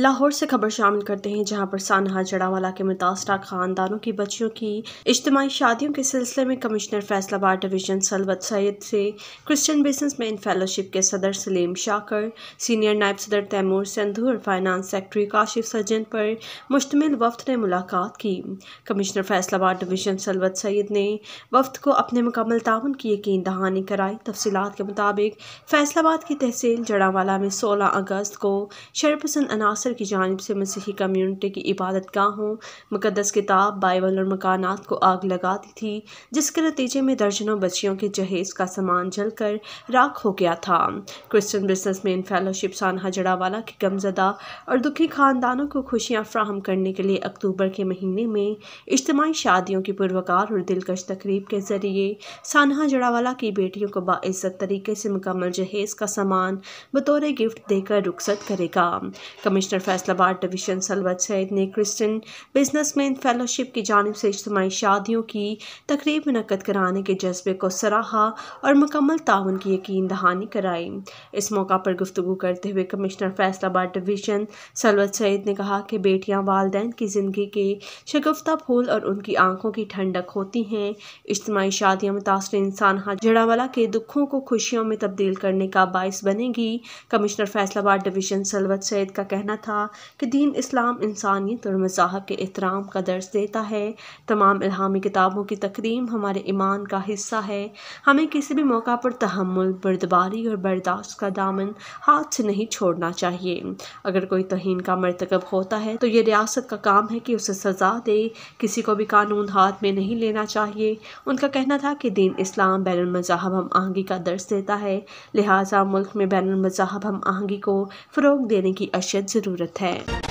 लाहौर से खबर शामिल करते हैं जहां पर सानहा जड़ावाला के मुतासरा खानदानों की बच्चियों की इज्तमी शादियों के सिलसिले में कमिश्नर फैसलाबाद डिवीजन सलवत सैद से क्रिश्चियन मैन फेलोशिप के सदर सलीम शाकर सीनियर नायब सदर तैमूर सिंधु और फाइनानस सेक्रेटरी काशिफ सज्जन पर मुश्तमिल वफद ने मुलाकात की कमिश्नर फैसलाबाद डिवीजन सलवत सैद ने वफद को अपने मुकम्मल ताउन की यकीन दहानी कराई तफसीत के मुताबिक फैसलाबाद की तहसील जड़ावाला में सोलह अगस्त को शेरपसंद अनासर मिस्र की जानब से मसीही कम्यूनिटी की इबादत गाहों मुकदस किताब बाइबल और मकाना को आग लगाती थी जिसके नतीजे में दर्जनों बच्चियों के जहेज़ का सामान जल कर राख हो गया था क्रिश्चन मैन फेलोशिप सानहा जड़ावाला के गमजदा और दुखी ख़ानदानों को खुशियाँ फ्राहम करने के लिए अक्टूबर के महीने में इज्तमी शादियों की पुरवकार और दिलकश तकरीब के ज़रिए सानहा जड़ावाला की बेटियों को बाज़्ज़त तरीके से मुकम्मल जहेज़ का सामान बतौर गिफ्ट देकर रुखसत करेगा commissioner sector Faisalabad division Salwat Saeed ने बिजनस बिजनेसमैन फेलोशिप की जानब से इज्तमी शादियों की तकरीब मनकद कराने के जज्बे को सराहा और मुकम्मल ताउन की यकीन दहानी कराई इस मौका पर गुफ्तु करते हुए कमिश्नर फैसलाबाद डिवीज़न सलवत सैद ने कहा कि बेटियाँ वालदे की ज़िंदगी के शगफ्ता फूल और उनकी आंखों की ठंडक होती हैं इज्तमी शादियाँ मुतासर इंसान जड़ावाला के दुखों को खुशियों में तब्दील करने का बायस बनेगी कमिश्नर फैसलाबाद डिवीज़न सलवत सैद का कहना था था कि दीन इस्लाम इंसानियत और मज़ाहब के एहतराम का दर्ज देता है तमाम इल्हामी किताबों की तकरीम हमारे ईमान का हिस्सा है हमें किसी भी मौका पर तहमुल बर्दबारी और बर्दाश्त का दामन हाथ से नहीं छोड़ना चाहिए अगर कोई तोहन का मरतकब होता है तो ये रियासत का काम है कि उसे सज़ा दे किसी को भी कानून हाथ में नहीं लेना चाहिए उनका कहना था कि दीन इस्लाम बैन मज़ाहब हम आहंगी का दर्ज देता है लिहाजा मुल्क में बैन मज़ाहब हम आहंगी को फ़रोग देने की अशद ज़रूर जरूरत है